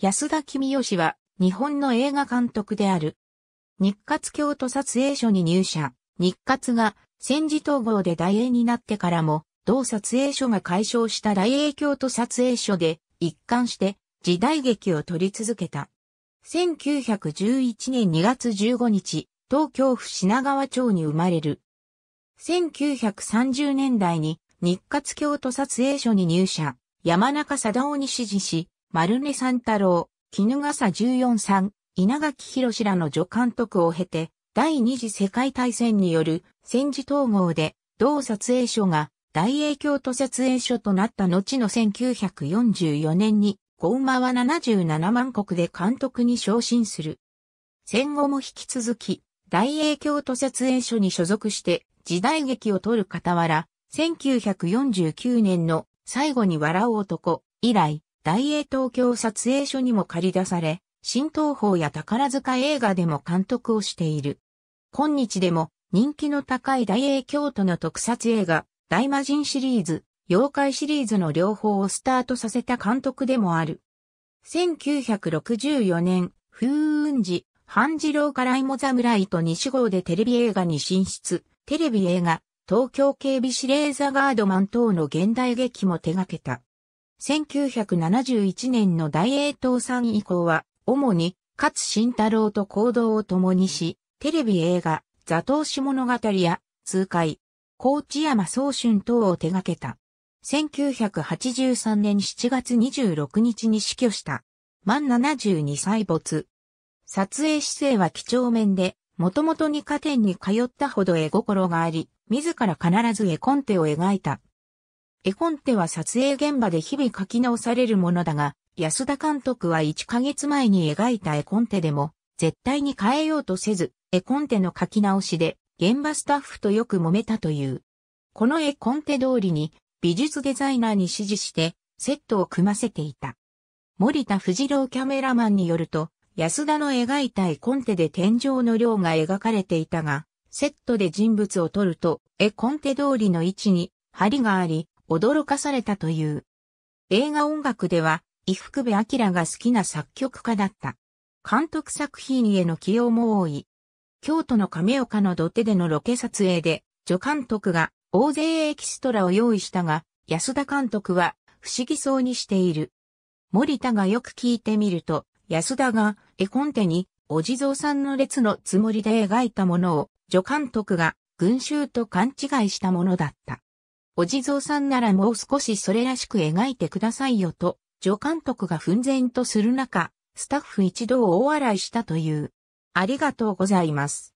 安田君義は日本の映画監督である。日活京都撮影所に入社。日活が戦時統合で大英になってからも、同撮影所が解消した大英京都撮影所で一貫して時代劇を撮り続けた。1911年2月15日、東京府品川町に生まれる。1930年代に日活京都撮影所に入社、山中貞夫に指示し、丸根三太郎、絹笠十四さん、稲垣博らの助監督を経て、第二次世界大戦による戦時統合で、同撮影所が大英京都撮影所となった後の1944年に、ゴーマは77万国で監督に昇進する。戦後も引き続き、大英京都撮影所に所属して時代劇を撮る傍ら、1949年の最後に笑う男以来、大英東京撮影所にも借り出され、新東宝や宝塚映画でも監督をしている。今日でも人気の高い大英京都の特撮映画、大魔人シリーズ、妖怪シリーズの両方をスタートさせた監督でもある。1964年、風雲寺、半次郎から芋侍と西号でテレビ映画に進出、テレビ映画、東京警備司令ザガードマン等の現代劇も手掛けた。1971年の大英さん以降は、主に勝慎太郎と行動を共にし、テレビ映画、座頭市物語や、痛快、高知山総春等を手掛けた。1983年7月26日に死去した。満72歳没。撮影姿勢は貴重面で、もともと二家店に通ったほど絵心があり、自ら必ず絵コンテを描いた。絵コンテは撮影現場で日々書き直されるものだが、安田監督は1ヶ月前に描いた絵コンテでも、絶対に変えようとせず、絵コンテの書き直しで、現場スタッフとよく揉めたという。この絵コンテ通りに、美術デザイナーに指示して、セットを組ませていた。森田藤郎キャメラマンによると、安田の描いた絵コンテで天井の量が描かれていたが、セットで人物を撮ると、絵コンテ通りの位置に、針があり、驚かされたという。映画音楽では、伊福部明が好きな作曲家だった。監督作品への起用も多い。京都の亀岡の土手でのロケ撮影で、助監督が大勢エキストラを用意したが、安田監督は不思議そうにしている。森田がよく聞いてみると、安田が絵コンテにお地蔵さんの列のつもりで描いたものを、助監督が群衆と勘違いしたものだった。お地蔵さんならもう少しそれらしく描いてくださいよと、助監督が奮然とする中、スタッフ一同大笑いしたという。ありがとうございます。